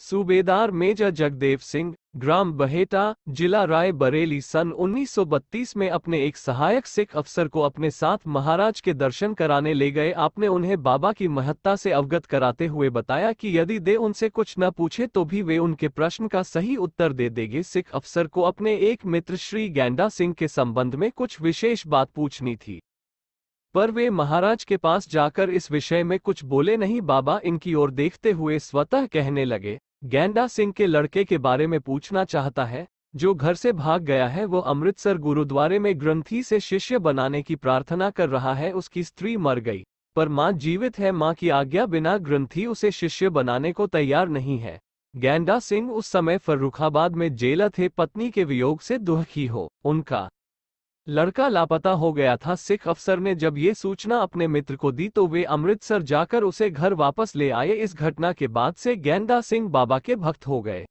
सूबेदार मेजर जगदेव सिंह ग्राम बहेटा जिला राय बरेली सन 1932 में अपने एक सहायक सिख अफसर को अपने साथ महाराज के दर्शन कराने ले गए आपने उन्हें बाबा की महत्ता से अवगत कराते हुए बताया कि यदि दे उनसे कुछ न पूछे तो भी वे उनके प्रश्न का सही उत्तर दे देंगे सिख अफसर को अपने एक मित्र श्री गैंडा सिंह के संबंध में कुछ विशेष बात पूछनी थी पर वे महाराज के पास जाकर इस विषय में कुछ बोले नहीं बाबा इनकी ओर देखते हुए स्वतः कहने लगे गेंडा सिंह के लड़के के बारे में पूछना चाहता है जो घर से भाग गया है वो अमृतसर गुरुद्वारे में ग्रंथी से शिष्य बनाने की प्रार्थना कर रहा है उसकी स्त्री मर गई पर मां जीवित है माँ की आज्ञा बिना ग्रंथी उसे शिष्य बनाने को तैयार नहीं है गेंडा सिंह उस समय फर्रुखाबाद में जेल थे पत्नी के वियोग से दुखी हो उनका लड़का लापता हो गया था सिख अफसर ने जब ये सूचना अपने मित्र को दी तो वे अमृतसर जाकर उसे घर वापस ले आए इस घटना के बाद से गेंदा सिंह बाबा के भक्त हो गए